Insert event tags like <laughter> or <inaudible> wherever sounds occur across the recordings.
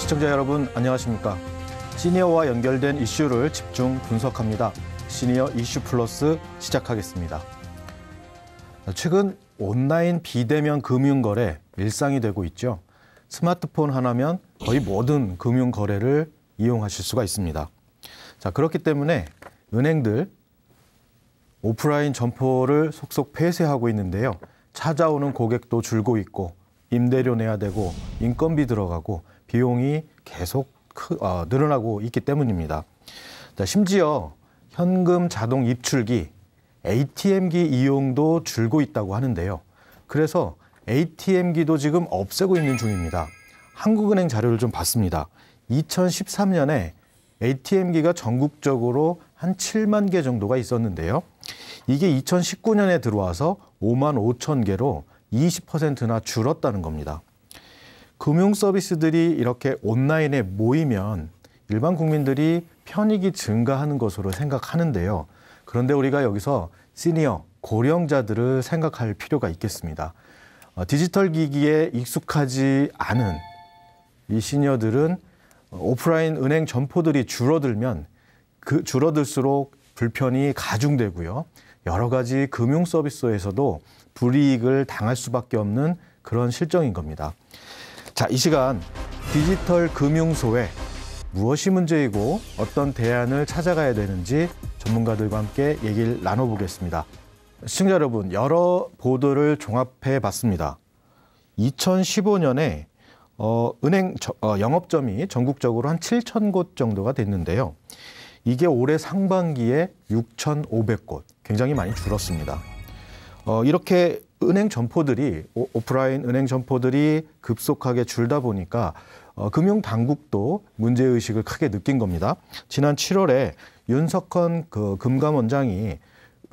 시청자 여러분 안녕하십니까? 시니어와 연결된 이슈를 집중 분석합니다. 시니어 이슈 플러스 시작하겠습니다. 최근 온라인 비대면 금융 거래 일상이 되고 있죠. 스마트폰 하나면 거의 모든 금융 거래를 이용하실 수가 있습니다. 자, 그렇기 때문에 은행들 오프라인 점포를 속속 폐쇄하고 있는데요. 찾아오는 고객도 줄고 있고 임대료 내야 되고 인건비 들어가고 비용이 계속 크, 어, 늘어나고 있기 때문입니다. 자, 심지어 현금 자동 입출기, ATM기 이용도 줄고 있다고 하는데요. 그래서 ATM기도 지금 없애고 있는 중입니다. 한국은행 자료를 좀 봤습니다. 2013년에 ATM기가 전국적으로 한 7만 개 정도가 있었는데요. 이게 2019년에 들어와서 5만 5천 개로 20%나 줄었다는 겁니다. 금융 서비스들이 이렇게 온라인에 모이면 일반 국민들이 편익이 증가하는 것으로 생각하는데요. 그런데 우리가 여기서 시니어, 고령자들을 생각할 필요가 있겠습니다. 어, 디지털 기기에 익숙하지 않은 이 시니어들은 오프라인 은행 점포들이 줄어들면 그 줄어들수록 불편이 가중되고요. 여러 가지 금융 서비스에서도 불이익을 당할 수밖에 없는 그런 실정인 겁니다. 자, 이 시간 디지털 금융 소외 무엇이 문제이고 어떤 대안을 찾아가야 되는지 전문가들과 함께 얘기를 나눠보겠습니다. 시청자 여러분, 여러 보도를 종합해 봤습니다. 2015년에 어, 은행 저, 어, 영업점이 전국적으로 한 7천 곳 정도가 됐는데요. 이게 올해 상반기에 6,500곳, 굉장히 많이 줄었습니다. 어, 이렇게 은행 점포들이 오프라인 은행 점포들이 급속하게 줄다 보니까 어, 금융 당국도 문제 의식을 크게 느낀 겁니다. 지난 7월에 윤석헌 그 금감원장이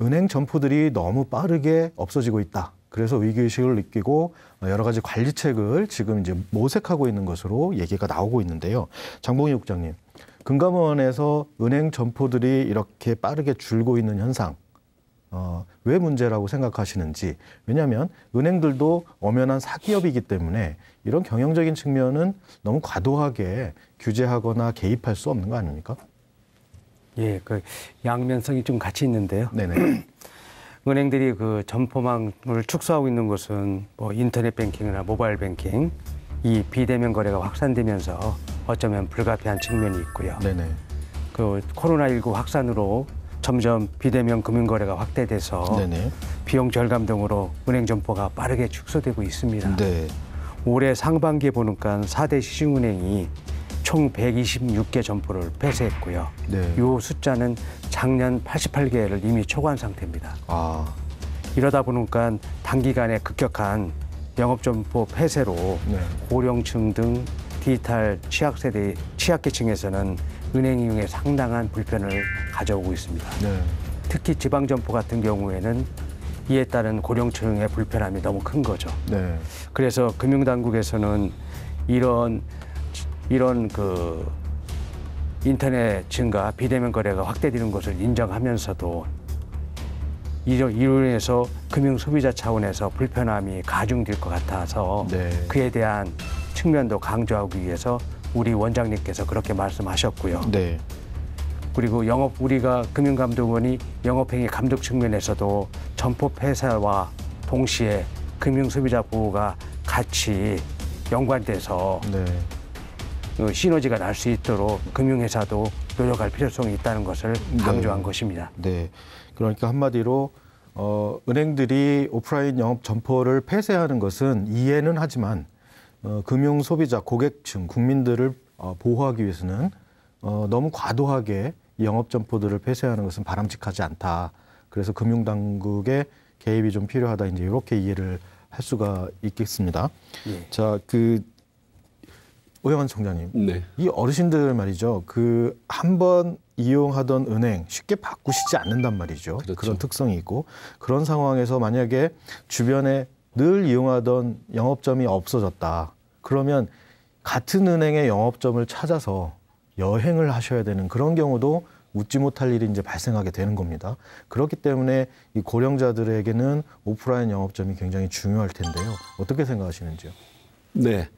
은행 점포들이 너무 빠르게 없어지고 있다. 그래서 위기 의식을 느끼고 어, 여러 가지 관리책을 지금 이제 모색하고 있는 것으로 얘기가 나오고 있는데요. 장봉희 국장님, 금감원에서 은행 점포들이 이렇게 빠르게 줄고 있는 현상 어, 왜 문제라고 생각하시는지 왜냐하면 은행들도 엄연한 사기업이기 때문에 이런 경영적인 측면은 너무 과도하게 규제하거나 개입할 수 없는 거 아닙니까? 예, 그 양면성이 좀 같이 있는데요. 네네. <clears throat> 은행들이 그 점포망을 축소하고 있는 것은 뭐 인터넷 뱅킹이나 모바일 뱅킹 이 비대면 거래가 확산되면서 어쩌면 불가피한 측면이 있고요. 네네. 그 코로나 19 확산으로 점점 비대면 금융거래가 확대돼서 네네. 비용 절감 등으로 은행 점포가 빠르게 축소되고 있습니다. 네. 올해 상반기에 보니까 4대 시중은행이 총 126개 점포를 폐쇄했고요. 네. 이 숫자는 작년 88개를 이미 초과한 상태입니다. 아. 이러다 보니까 단기간에 급격한 영업점포 폐쇄로 네. 고령층 등 디지털 취약세대, 취약계층에서는 은행 이용에 상당한 불편을 가져오고 있습니다. 네. 특히 지방점포 같은 경우에는 이에 따른 고령채용의 불편함이 너무 큰 거죠. 네. 그래서 금융당국에서는 이런 이런 그 인터넷 증가 비대면 거래가 확대되는 것을 인정하면서도 이로 인해서 금융 소비자 차원에서 불편함이 가중될 것 같아서 네. 그에 대한 측면도 강조하기 위해서 우리 원장님께서 그렇게 말씀하셨고요. 네. 그리고 영업 우리가 금융감독원이 영업행위 감독 측면에서도 전폭 회사와 동시에 금융소비자 보호가 같이 연관돼서 네. 그 시너지가 날 수 있도록 금융회사도 노력할 필요성이 있다는 것을 네. 강조한 네. 것입니다. 네. 그러니까 한마디로 어, 은행들이 오프라인 영업 점포를 폐쇄하는 것은 이해는 하지만 어, 금융 소비자, 고객층, 국민들을 어, 보호하기 위해서는 어, 너무 과도하게 영업 점포들을 폐쇄하는 것은 바람직하지 않다. 그래서 금융 당국의 개입이 좀 필요하다. 이제 이렇게 이해를 할 수가 있겠습니다. 예. 자, 그 오영환 총장님, 네. 이 어르신들 말이죠. 그 한 번 이용하던 은행 쉽게 바꾸시지 않는단 말이죠. 그렇죠. 그런 특성이 있고 그런 상황에서 만약에 주변에 늘 이용하던 영업점이 없어졌다. 그러면 같은 은행의 영업점을 찾아서 여행을 하셔야 되는 그런 경우도 웃지 못할 일이 이제 발생하게 되는 겁니다. 그렇기 때문에 이 고령자들에게는 오프라인 영업점이 굉장히 중요할 텐데요. 어떻게 생각하시는지요? 네.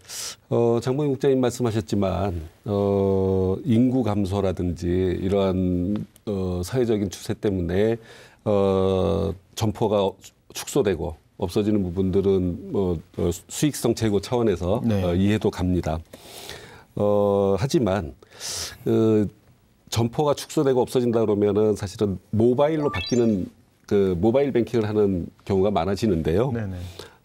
어, 장모님 국장님 말씀하셨지만, 어, 인구 감소라든지 이러한 어, 사회적인 추세 때문에 어, 점포가 축소되고 없어지는 부분들은 뭐 어, 수익성 제고 차원에서 네. 어, 이해도 갑니다. 어, 하지만 그 점포가 축소되고 없어진다 그러면은 사실은 모바일로 바뀌는 그 모바일 뱅킹을 하는 경우가 많아지는데요. 네네.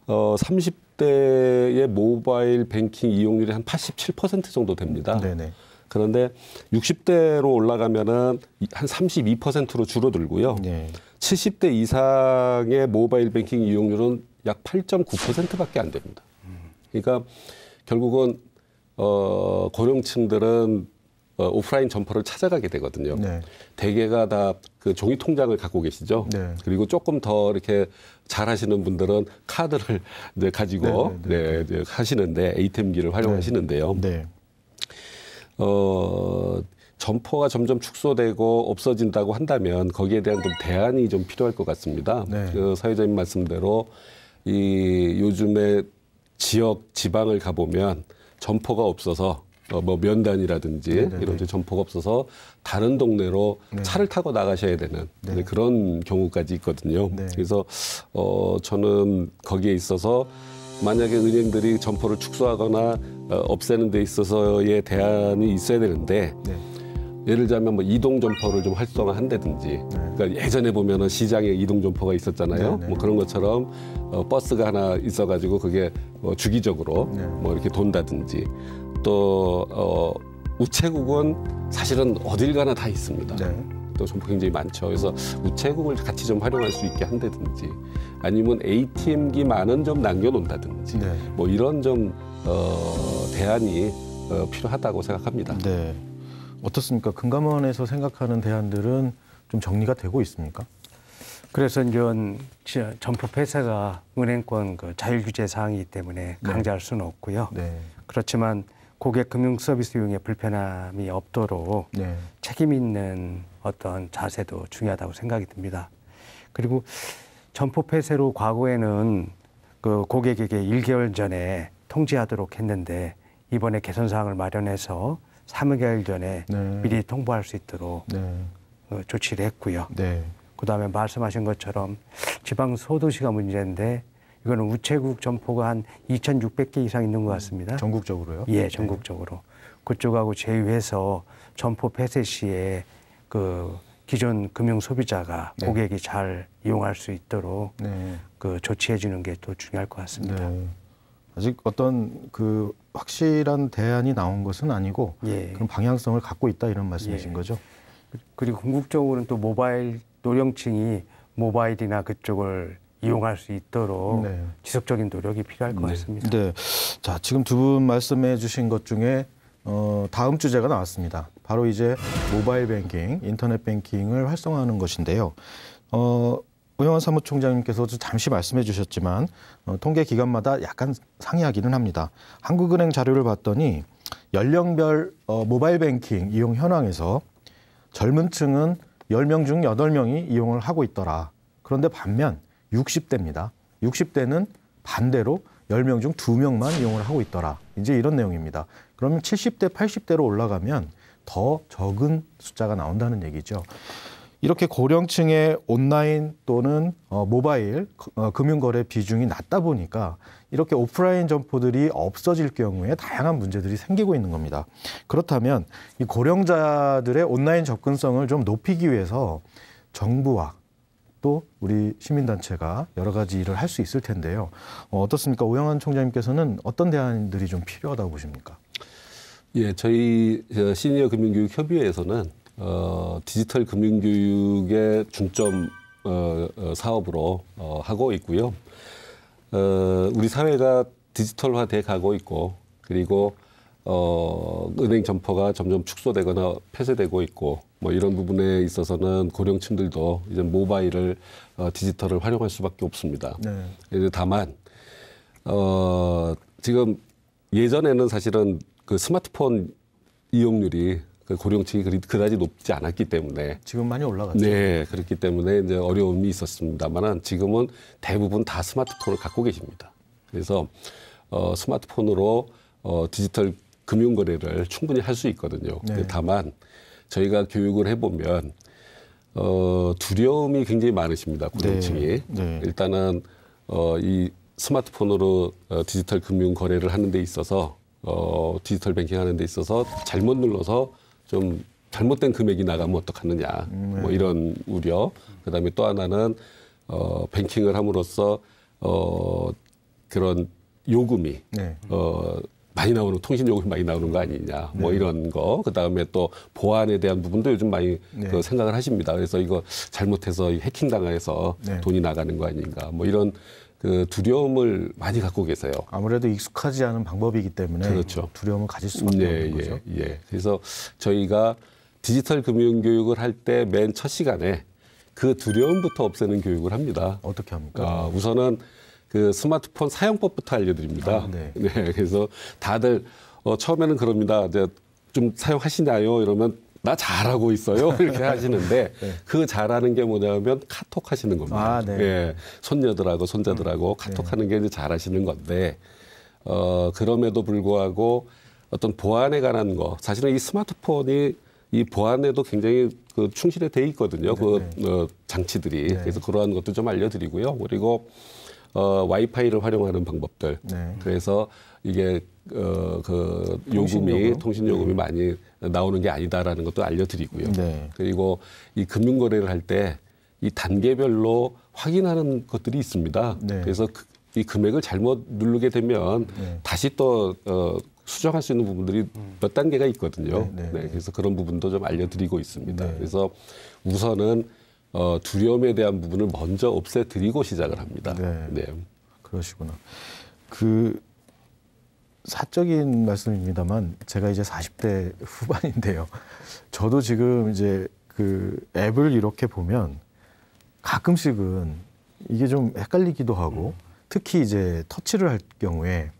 어, 30대의 모바일 뱅킹 이용률이 한 87% 정도 됩니다. 네네. 그런데 60대로 올라가면은 한 32%로 줄어들고요. 네. 70대 이상의 모바일 뱅킹 이용률은 약 8.9%밖에 안 됩니다. 그러니까 결국은 어, 고령층들은 어, 오프라인 점퍼를 찾아가게 되거든요. 네. 대개가 다 그 종이 통장을 갖고 계시죠. 네. 그리고 조금 더 이렇게 잘하시는 분들은 카드를 <laughs> 이제 가지고 네, 네, 네. 네 하시는데 ATM기를 활용하시는데요. 네. 어, 점포가 점점 축소되고 없어진다고 한다면 거기에 대한 좀 대안이 좀 필요할 것 같습니다. 네. 그 사회자님 말씀대로 이 요즘에 지역 지방을 가보면 점포가 없어서 어, 뭐 면단이라든지 네네네. 네, 네. 이런 점포가 없어서 다른 동네로 네. 차를 타고 나가셔야 되는 네. 그런 경우까지 있거든요. 네. 그래서 어, 저는 거기에 있어서 만약에 은행들이 점포를 축소하거나 어, 없애는 데 있어서의 대안이 있어야 되는데 네. 예를 들자면 뭐 이동 점퍼를 좀 활성화한다든지 네. 그러니까 예전에 보면은 시장에 이동 점퍼가 있었잖아요. 네, 네. 뭐 그런 것처럼 어, 버스가 하나 있어가지고 그게 뭐 주기적으로 네. 뭐 이렇게 돈다든지 또 어, 우체국은 사실은 어딜 가나 다 있습니다. 네. 또점좀 굉장히 많죠. 그래서 우체국을 같이 좀 활용할 수 있게 한다든지 아니면 ATM기 만원 좀 남겨놓는다든지 뭐 이런 좀 어, 대안이 어, 필요하다고 생각합니다. 네. 어떻습니까? 금감원에서 생각하는 대안들은 좀 정리가 되고 있습니까? 그래서 이제 전폭 회사가 은행권 그 자율규제 사항이기 때문에 네. 강제할 수는 없고요. 네. 그렇지만 고객 금융 서비스 이용에 불편함이 없도록 네. 책임 있는 어떤 자세도 중요하다고 생각이 듭니다. 그리고 점포 폐쇄로 과거에는 그 고객에게 1개월 전에 통지하도록 했는데 이번에 개선 사항을 마련해서 3개월 전에 네. 미리 통보할 수 있도록 네. 어, 조치를 했고요. 네. 그다음에 말씀하신 것처럼 지방 소도시가 문제인데 이거는 우체국 점포가 한 2,600개 이상 있는 것 같습니다. 음, 전국적으로요? 예, 네. 전국적으로. 그쪽하고 제휴해서 점포 폐쇄 시에 그 기존 금융 소비자가 네. 고객이 잘 이용할 수 있도록 네. 그 조치해 주는 게 또 중요할 것 같습니다. 아직 어떤 그 확실한 대안이 나온 것은 아니고 예. 그런 방향성을 갖고 있다 이런 말씀이신 예. 거죠. 그리고 궁극적으로는 또 모바일 노령층이 모바일이나 그쪽을 이용할 수 있도록 네. 지속적인 노력이 필요할 것 네. 같습니다. 네. 자, 지금 두 분 말씀해 주신 것 중에 어, 다음 주제가 나왔습니다. 바로 이제 모바일 뱅킹, 인터넷 뱅킹을 활성화하는 것인데요. 어, 우영환 사무총장님께서도 잠시 말씀해 주셨지만 어, 통계 기관마다 약간 상이하기는 합니다. 한국은행 자료를 봤더니 연령별 어, 모바일 뱅킹 이용 현황에서 젊은 층은 10명 중 8명이 이용을 하고 있더라. 그런데 반면 60대입니다. 60대는 반대로 10명 중 2명만 이용을 하고 있더라. 이제 이런 내용입니다. 그러면 70대, 80대로 올라가면 더 적은 숫자가 나온다는 얘기죠. 이렇게 고령층의 온라인 또는 어, 모바일 그, 어, 금융거래 비중이 낮다 보니까 이렇게 오프라인 점포들이 없어질 경우에 다양한 문제들이 생기고 있는 겁니다. 그렇다면 이 고령자들의 온라인 접근성을 좀 높이기 위해서 정부와 또 우리 시민단체가 여러 가지 일을 할 수 있을 텐데요. 어, 떻습니까 오영환 총장님께서는 어떤 대안들이 좀 필요하다고 보십니까? 예, 저희 어, 시니어 금융교육 협의회에서는 어, 디지털 금융 교육의 중점 어, 어, 사업으로 어, 하고 있고요. 어, 우리 사회가 디지털화돼 가고 있고 그리고 어, 은행 점포가 점점 축소되거나 폐쇄되고 있고 뭐 이런 부분에 있어서는 고령층들도 이제 모바일을 어, 디지털을 활용할 수밖에 없습니다. 네. 예, 다만 어, 지금 예전에는 사실은 그 스마트폰 이용률이 그 고령층이 그리, 그다지 높지 않았기 때문에 지금 많이 올라갔죠. 네, 그렇기 때문에 이제 어려움이 있었습니다만은 지금은 대부분 다 스마트폰을 갖고 계십니다. 그래서 어, 스마트폰으로 어, 디지털 금융 거래를 충분히 할 수 있거든요. 네. 다만 저희가 교육을 해보면 어, 두려움이 굉장히 많으십니다 고령층이. 네. 네. 일단은 어, 이 스마트폰으로 어, 디지털 금융 거래를 하는 데 있어서 어, 디지털 뱅킹 하는 데 있어서 잘못 눌러서 좀 잘못된 금액이 나가면 어떡하느냐 음, 뭐 네. 뭐 이런 우려 그다음에 또 하나는 어 뱅킹을 함으로써 어 그런 요금이 네. 어 많이 나오는 통신 요금이 많이 나오는 거 아니냐 뭐 네. 이런 거 그다음에 또 보안에 대한 부분도 요즘 많이 네. 그 생각을 하십니다 그래서 이거 잘못해서 해킹 당해서 네. 돈이 나가는 거 아닌가 뭐 이런 그 두려움을 많이 갖고 계세요. 아무래도 익숙하지 않은 방법이기 때문에 그렇죠. 두려움을 가질 수밖에 예, 없는 거죠. 예, 예. 그래서 저희가 디지털 금융 교육을 할 때 맨 첫 시간에 그 두려움부터 없애는 교육을 합니다. 어떻게 합니까? 아, 우선은 그 스마트폰 사용법부터 알려드립니다. 아, 네. <laughs> 네. 그래서 다들 어, 처음에는 그럽니다. 이제 좀 사용하시나요? 이러면 나 잘하고 있어요. <laughs> 이렇게 하시는데 네. 그 잘하는 게 뭐냐면 카톡 하시는 겁니다. 아, 네. 예, 손녀들하고 손자들하고 음. 카톡 네. 하는 게 이제 잘하시는 건데 어, 그럼에도 불구하고 어떤 보안에 관한 거 사실은 이 스마트폰이 이 보안에도 굉장히 그 충실해 돼 있거든요. 네, 그 네. 어, 장치들이 네. 그래서 그러한 것도 좀 알려드리고요. 그리고 어, 와이파이를 활용하는 방법들. 그래서 이게 어, 그 요금이 통신 요금이 많이 나오는 게 아니다라는 것도 알려드리고요. 네. 그리고 이 금융거래를 할 때 이 단계별로 확인하는 것들이 있습니다. 네. 그래서 그, 이 금액을 잘못 누르게 되면 네. 다시 또 어, 수정할 수 있는 부분들이 음. 몇 단계가 있거든요. 네, 네. 네, 그래서 그런 부분도 좀 알려드리고 있습니다. 네. 그래서 우선은 어, 두려움에 대한 부분을 먼저 없애드리고 시작을 합니다. 네. 그러시구나. 그 사적인 말씀입니다만 제가 이제 40대 후반인데요. 저도 지금 이제 그 앱을 이렇게 보면 가끔씩은 이게 좀 헷갈리기도 하고 음. 특히 이제 터치를 할 경우에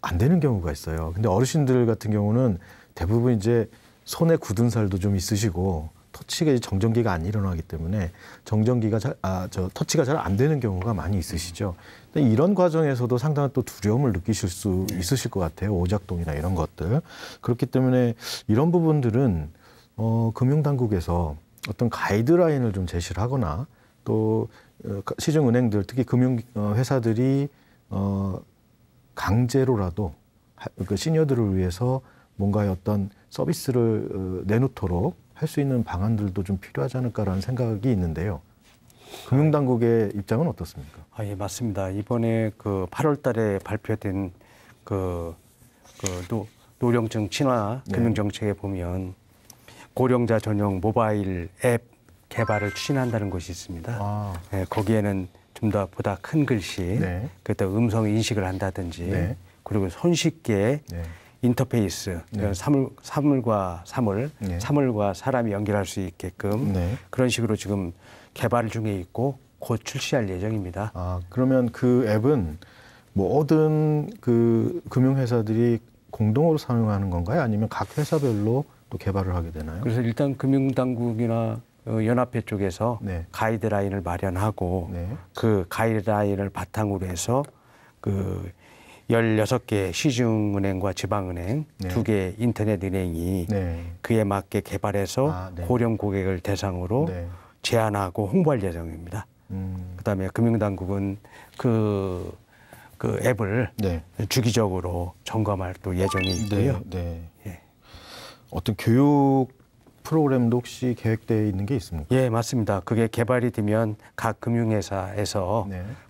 안 되는 경우가 있어요. 근데 어르신들 같은 경우는 대부분 이제 손에 굳은 살도 좀 있으시고 터치가 정전기가 안 일어나기 때문에 정전기가 잘, 아, 저 터치가 잘 안 되는 경우가 많이 있으시죠. 근데 이런 과정에서도 상당한 또 두려움을 느끼실 수 네. 있으실 것 같아요. 오작동이나 이런 것들. 그렇기 때문에 이런 부분들은 어, 금융당국에서 어떤 가이드라인을 좀 제시를 하거나 또 어, 시중은행들 특히 금융회사들이 어, 어, 강제로라도 그 시니어들을 위해서 뭔가 어떤 서비스를 어, 내놓도록 할수 있는 방안들도 좀 필요하지 않을까라는 생각이 있는데요. 금융당국의 입장은 어떻습니까? 아, 예, 맞습니다. 이번에 그 8월 달에 발표된 그, 그 노, 노령층 친화 네. 금융정책에 보면 고령자 전용 모바일 앱 개발을 추진한다는 것이 있습니다. 아. 예, 거기에는 좀 더 보다 큰 글씨, 네. 그다 음성 인식을 한다든지, 네. 그리고 손쉽게 네. 인터페이스 네. 3월, 사물과 사물, 네. 사물과 사람이 연결할 수 있게끔 네. 그런 식으로 지금 개발 중에 있고 곧 출시할 예정입니다. 아 그러면 그 앱은 모든 뭐 그 금융회사들이 공동으로 사용하는 건가요? 아니면 각 회사별로 또 개발을 하게 되나요? 그래서 일단 금융당국이나 어, 연합회 쪽에서 네. 가이드라인을 마련하고 네. 그 가이드라인을 바탕으로 해서 그 열여섯 개 시중은행과 지방은행, 두개 네. 인터넷은행이 네. 그에 맞게 개발해서 아, 네. 고령 고객을 대상으로 네. 제안하고 홍보할 예정입니다. 음. 그다음에 금융당국은 그, 그 앱을 네. 주기적으로 점검할 또 예정이 네, 있고요. 예. 어떤 교육 프로그램도 혹시 계획되어 있는 게 있습니까? 예, 맞습니다. 그게 개발이 되면 각 금융회사에서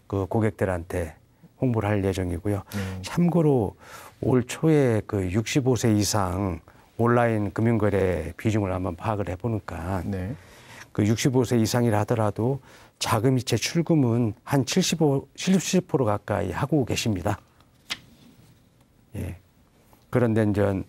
그 고객들한테 홍보를 할 예정이고요. 음. 참고로 올 초에 그 65세 이상 온라인 금융거래 비중을 한번 파악을 해보니까 네. 그 65세 이상이라 하더라도 자금이체 출금은 한 75, 70% 가까이 하고 계십니다. 예. 그런데 이제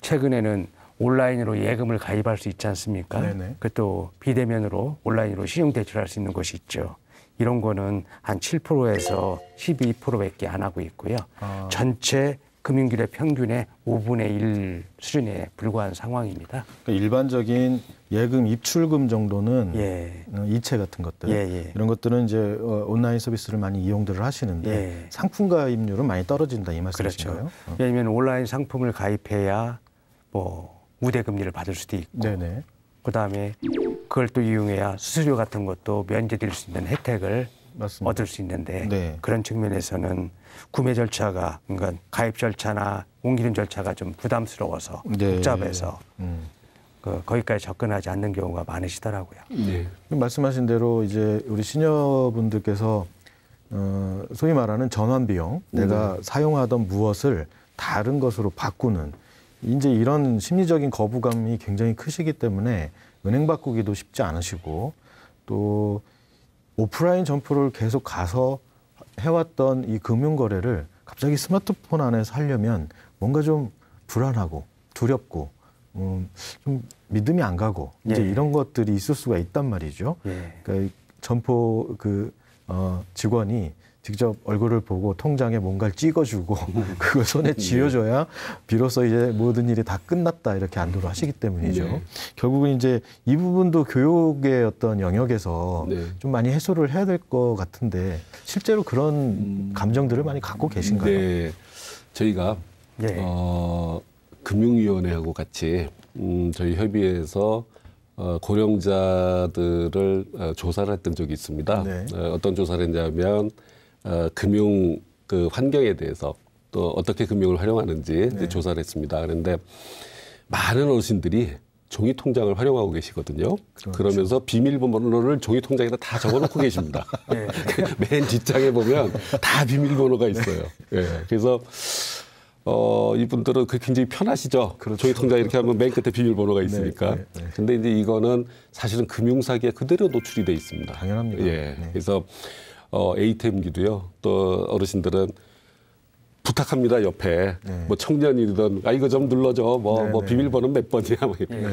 최근에는 온라인으로 예금을 가입할 수 있지 않습니까? 네네. 그것도 비대면으로 온라인으로 신용대출할 수 있는 곳이 있죠. 이런 거는 한 7%에서 12%밖에 안 하고 있고요. 아. 전체 금융기업 평균의 5분의 1 수준에 불과한 상황입니다. 그러니까 일반적인 예금 입출금 정도는 예. 어, 이체 같은 것들 예, 예. 이런 것들은 이제 어, 온라인 서비스를 많이 이용들을 하시는데 예. 상품 가입률은 많이 떨어진다 이 말씀이신가요? 그렇죠. 어. 왜냐하면 온라인 상품을 가입해야 뭐 우대 금리를 받을 수도 있고 네네. 그다음에 그걸 또 이용해야 수수료 같은 것도 면제될 수 있는 혜택을 맞습니다. 얻을 수 있는데 네. 그런 측면에서는 구매 절차가 그러니까 가입 절차나 옮기는 절차가 좀 부담스러워서 네. 복잡해서 음. 그 거기까지 접근하지 않는 경우가 많으시더라고요. 네. 말씀하신 대로 이제 우리 시녀분들께서 어, 소위 말하는 전환 비용, 네. 내가 사용하던 무엇을 다른 것으로 바꾸는 이제 이런 심리적인 거부감이 굉장히 크시기 때문에 은행 바꾸기도 쉽지 않으시고 또 오프라인 점포를 계속 가서 해왔던 이 금융 거래를 갑자기 스마트폰 안에서 하려면 뭔가 좀 불안하고 두렵고 음, 좀 믿음이 안 가고 이제 예. 이런 것들이 있을 수가 있단 말이죠. 예. 그러니까 점포 그 어, 직원이 직접 얼굴을 보고 통장에 뭔가를 찍어주고 음. <laughs> 그걸 손에 예. 쥐어줘야 비로소 이제 모든 일이 다 끝났다 이렇게 안도를 하시기 때문이죠. 네. 결국은 이제 이 부분도 교육의 어떤 영역에서 네. 좀 많이 해소를 해야 될 것 같은데 실제로 그런 음... 감정들을 많이 갖고 계신가요? 네, 저희가 네. 어, 금융위원회하고 같이 음, 저희 협의회에서 어, 고령자들을 어, 조사를 했던 적이 있습니다. 네. 어, 어떤 조사를 했냐면 어, 금융 그 환경에 대해서 또 어떻게 금융을 활용하는지 네. 조사를 했습니다. 그런데 많은 어르신들이 종이 통장을 활용하고 계시거든요. 그렇죠. 그러면서 비밀번호를 종이 통장에다 다 적어놓고 계십니다. <laughs> 네. <laughs> 맨 뒷장에 보면 다 비밀번호가 있어요. 네. 네. 그래서 어 이분들은 그 굉장히 편하시죠. 그렇죠. 종이 통장 이렇게 하면 맨 끝에 비밀번호가 네, 있으니까. 네, 네. 근데 이제 이거는 사실은 금융 사기에 그대로 노출이 돼 있습니다. 당연합니다. 예. 그래서 어, 에이템기도요. 또 어르신들은 부탁합니다 옆에 네. 뭐 청년이든 아 이거 좀 눌러줘 뭐뭐 뭐, 네, 뭐 네. 비밀번호 몇 번이야 뭐 네.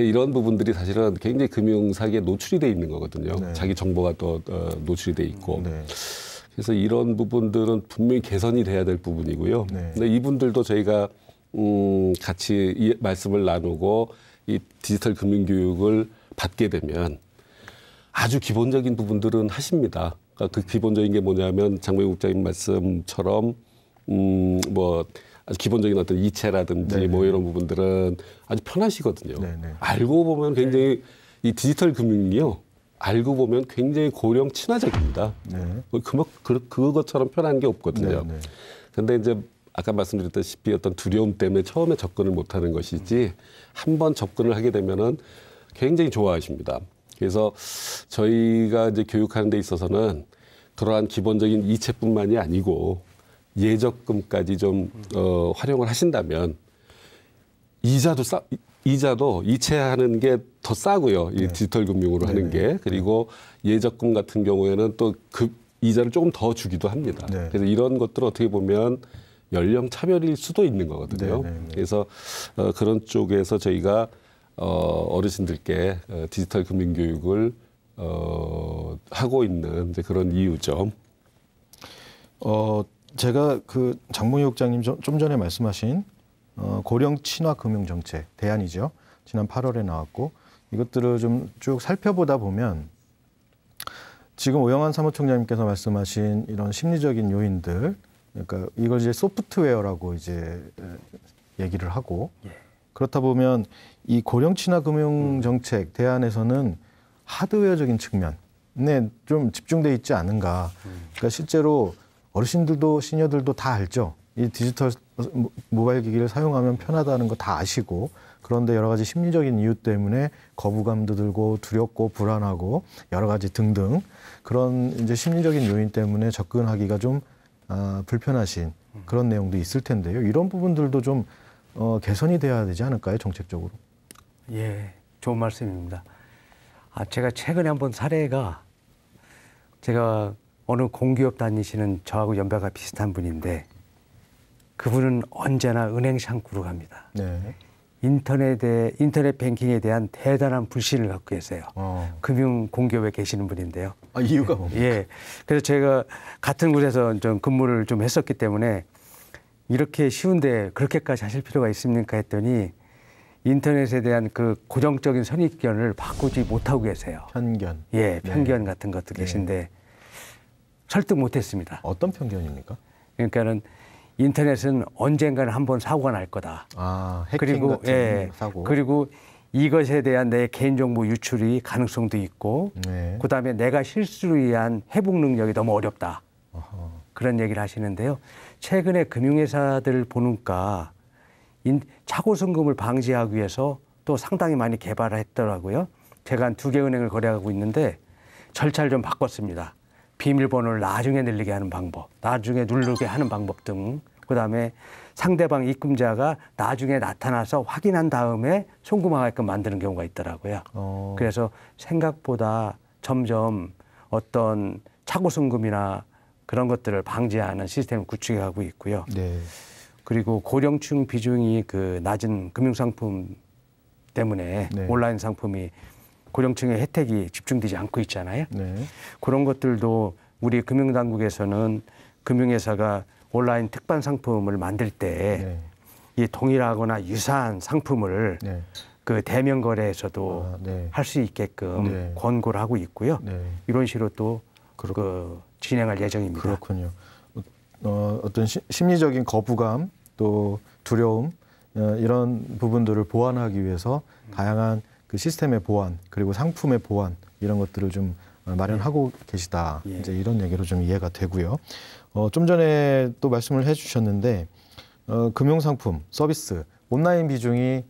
예, 이런 부분들이 사실은 굉장히 금융 사기에 노출이 돼 있는 거거든요. 자기 정보가 또 어, 노출이 돼 있고. 그래서 이런 부분들은 분명히 개선이 돼야 될 부분이고요. 근데 이분들도 저희가 음, 같이 이 말씀을 나누고 이 디지털 금융 교육을 받게 되면 아주 기본적인 부분들은 하십니다. 그러니까 그 기본적인 게 뭐냐면 장모 국장님 말씀처럼 음뭐 아주 기본적인 어떤 이체라든지 네네. 뭐 네. 이런 부분들은 아주 편하시거든요. 네네. 네. 알고 보면 네. 굉장히 네. 이 디지털 금융이요. 알고 보면 굉장히 고령 친화적입니다. 네. 뭐 그만 그, 그것처럼 편한 게 없거든요. 그런데 이제 아까 말씀드렸다시피 어떤 두려움 때문에 처음에 접근을 못하는 것이지 한번 접근을 하게 되면은 굉장히 좋아하십니다. 그래서 저희가 이제 교육하는 데 있어서는 그러한 기본적인 이체뿐만이 아니고 예적금까지 좀 어, 활용을 하신다면 이자도 싸 이자도 이체하는 게 더 싸고요. 이 네. 디지털 금융으로 하는 게 그리고 예적금 같은 경우에는 또 그 이자를 조금 더 주기도 합니다. 네. 그래서 이런 것들 어떻게 보면 연령 차별일 수도 있는 거거든요. 네, 네, 그래서 어, 그런 쪽에서 저희가 어, 어르신들께 어, 디지털 금융 교육을 어, 하고 있는 그런 이유죠. 어, 제가 그 장문희 국장님 좀 전에 말씀하신 어, 고령 친화 금융 정책 대안이죠. 지난 8월에 나왔고 이것들을 좀 쭉 살펴보다 보면 지금 오영환 사무총장님께서 말씀하신 이런 심리적인 요인들, 그러니까 이걸 이제 소프트웨어라고 이제 얘기를 하고 예. 그렇다 보면 이 고령 친화 금융 음. 정책 대안에서는 하드웨어적인 측면에 좀 집중돼 있지 않은가. 음. 그러니까 실제로 어르신들도 시녀들도다 알죠. 이 디지털 모바일 기기를 사용하면 편하다는 거 다 아시고 그런데 여러 가지 심리적인 이유 때문에 거부감도 들고 두렵고 불안하고 여러 가지 등등 그런 이제 심리적인 요인 때문에 접근하기가 좀 아, 불편하신 음. 그런 내용도 있을 텐데요. 이런 부분들도 좀 어, 개선이 돼야 되지 않을까요 정책적으로? 예, 좋은 말씀입니다. 아, 제가 최근에 한번 사례가 제가 어느 공기업 다니시는 저하고 연배가 비슷한 분인데 그분은 언제나 은행 창구로 갑니다. 네. 인터넷에 인터넷 뱅킹에 대한 대단한 불신을 갖고 계세요. 어. 금융 공기업에 계시는 분인데요. 아, 이유가 예. 뭡니까? 예. 그래서 제가 같은 곳에서 좀 근무를 좀 했었기 때문에 이렇게 쉬운데 그렇게까지 하실 필요가 있습니까 했더니 인터넷에 대한 그 고정적인 선입견을 바꾸지 못하고 계세요. 편견. 예, 네. 편견 네. 같은 것도 네. 계신데 네. 설득 못했습니다. 어떤 편견입니까? 그러니까는 인터넷은 언젠가는 한 번 사고가 날 거다. 아, 해킹 그리고, 같은 예, 사고. 그리고 이것에 대한 내 개인정보 유출이 가능성도 있고, 네. 그 다음에 내가 실수로 의한 회복 능력이 너무 어렵다. 어허. 그런 얘기를 하시는데요. 최근에 금융회사들 보니까 착오 송금을 방지하기 위해서 또 상당히 많이 개발을 했더라고요. 제가 한두개 은행을 거래하고 있는데 절차를 좀 바꿨습니다. 비밀번호를 나중에 늘리게 하는 방법, 나중에 누르게 하는 방법 등, 그 다음에 상대방 입금자가 나중에 나타나서 확인한 다음에 송금하게끔 만드는 경우가 있더라고요. 어. 그래서 생각보다 점점 어떤 착오 송금이나 그런 것들을 방지하는 시스템을 구축해 가고 있고요. 네. 그리고 고령층 비중이 그 낮은 금융상품 때문에 네. 온라인 상품이 고령층의 혜택이 집중되지 않고 있잖아요. 네. 그런 것들도 우리 금융당국에서는 금융회사가 온라인 특판 상품을 만들 때이 네. 동일하거나 유사한 상품을 네. 그 대면 거래에서도 아, 네. 할수 있게끔 네. 권고를 하고 있고요. 네. 이런 식으로 또그 진행할 예정입니다. 그렇군요. 어, 어떤 시, 심리적인 거부감 또 두려움 어, 이런 부분들을 보완하기 위해서 다양한 그 시스템의 보완 그리고 상품의 보완 이런 것들을 좀 어, 마련하고 예. 계시다. 예. 이제 이런 얘기로 좀 이해가 되고요. 어, 좀 전에 또 말씀을 해주셨는데 어, 금융 상품 서비스 온라인 비중이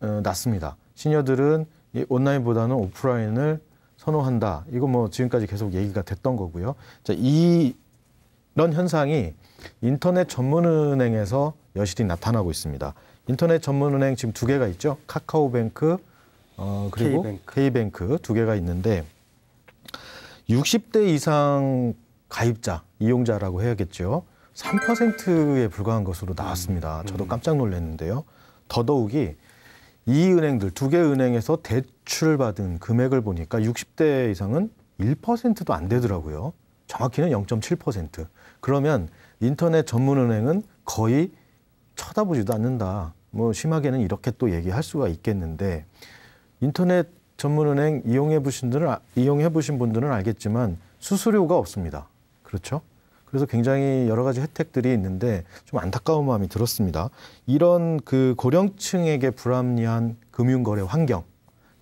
어, 낮습니다. 시녀들은 온라인보다는 오프라인을 선호한다. 이거 뭐 지금까지 계속 얘기가 됐던 거고요. 자, 이, 런 현상이 인터넷 전문은행에서 여실히 나타나고 있습니다. 인터넷 전문은행 지금 두 개가 있죠. 카카오뱅크, 어, 그리고 K뱅크. K뱅크 두 개가 있는데 60대 이상 가입자, 이용자라고 해야겠죠. 3%에 불과한 것으로 나왔습니다. 저도 음. 깜짝 놀랐는데요. 더더욱이 이 은행들 두 개 은행에서 대출 받은 금액을 보니까 60대 이상은 1%도 안 되더라고요. 정확히는 0.7%. 그러면 인터넷 전문 은행은 거의 쳐다보지도 않는다. 뭐 심하게는 이렇게 또 얘기할 수가 있겠는데 인터넷 전문은행 이용해 보신 분들은 아, 이용해 보신 분들은 알겠지만 수수료가 없습니다. 그렇죠? 그래서 굉장히 여러 가지 혜택들이 있는데 좀 안타까운 마음이 들었습니다. 이런 그 고령층에게 불합리한 금융거래 환경,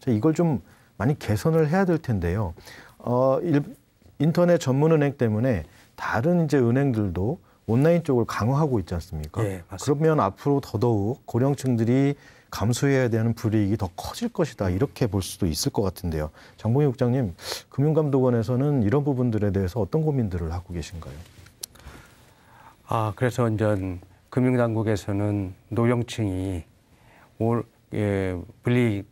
이걸 좀 많이 개선을 해야 될 텐데요. 어, 일, 인터넷 전문은행 때문에 다른 이제 은행들도 온라인 쪽을 강화하고 있지 않습니까? 네, 그러면 앞으로 더더욱 고령층들이 감수해야 되는 불이익이 더 커질 것이다 이렇게 볼 수도 있을 것 같은데요. 장봉희 국장님, 금융감독원에서는 이런 부분들에 대해서 어떤 고민들을 하고 계신가요? 아, 그래서 이제 금융당국에서는 노령층이 올, 예, 불리를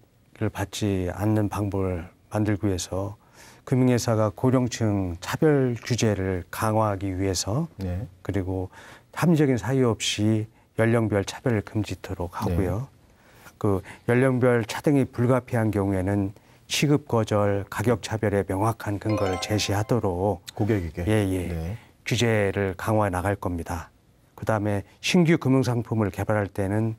받지 않는 방법을 만들기 위해서 금융회사가 고령층 차별 규제를 강화하기 위해서 네. 그리고 합리적인 사유 없이 연령별 차별을 금지토록 네. 하고요. 네. 그 연령별 차등이 불가피한 경우에는 취급 거절, 가격 차별에 명확한 근거를 제시하도록 고객에게 예예. 예. 네. 규제를 강화해 나갈 겁니다. 그 다음에 신규 금융상품을 개발할 때는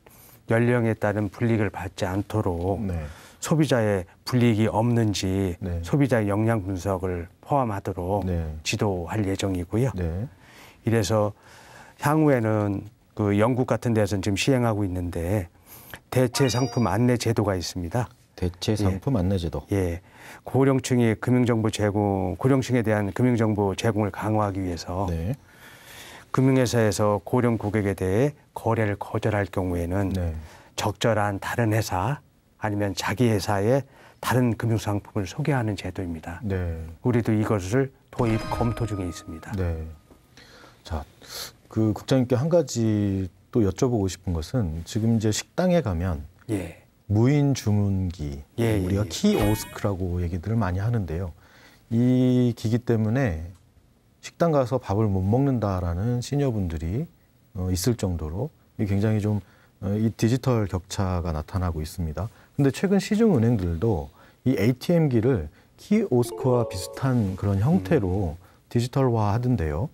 연령에 따른 불이익을 받지 않도록 네. 소비자의 불이익이 없는지 네. 소비자의 역량 분석을 포함하도록 네. 지도할 예정이고요. 네. 이래서 향후에는 그 영국 같은 데서 는 지금 시행하고 있는데 대체 상품 안내 제도가 있습니다. 대체 예. 상품 예. 안내제도. 예. 고령층의 금융정보 제공, 고령층에 대한 금융정보 제공을 강화하기 위해서 네. 금융회사에서 고령 고객에 대해 거래를 거절할 경우에는 네. 적절한 다른 회사 아니면 자기 회사의 다른 금융상품을 소개하는 제도입니다. 네. 우리도 이것을 도입 검토 중에 있습니다. 네. 자, 그 국장님께 한 가지 또 여쭤보고 싶은 것은 지금 이제 식당에 가면 예. 무인 주문기, 예, 예 우리가 예. 키오스크라고 얘기들을 많이 하는데요. 이 기기 때문에 식당 가서 밥을 못 먹는다라는 시니분들이 어, 있을 정도로 굉장히 좀이 어, 디지털 격차가 나타나고 있습니다. 근데 최근 시중 은행들도 이 ATM기를 키오스크와 비슷한 그런 형태로 음. 디지털화 하던데요.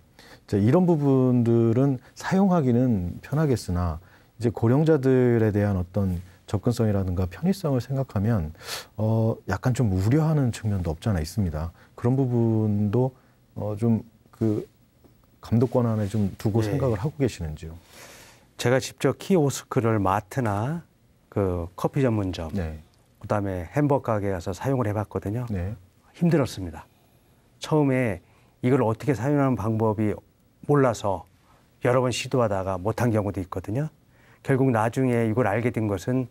이런 부분들은 사용하기는 편하겠으나 이제 고령자들에 대한 어떤 접근성이라든가 편의성을 생각하면 어 약간 좀 우려하는 측면도 없지 않아 있습니다. 그런 부분도 어 좀 그 감독 권안에좀 두고 네. 생각을 하고 계시는지요? 제가 직접 키오스크를 마트나 그 커피 전문점, 네. 그다음에 햄버거 가게 가서 사용을 해봤거든요. 네. 힘들었습니다. 처음에 이걸 어떻게 사용하는 방법이 몰라서 여러 번 시도하다가 못한 경우도 있거든요. 결국 나중에 이걸 알게 된 것은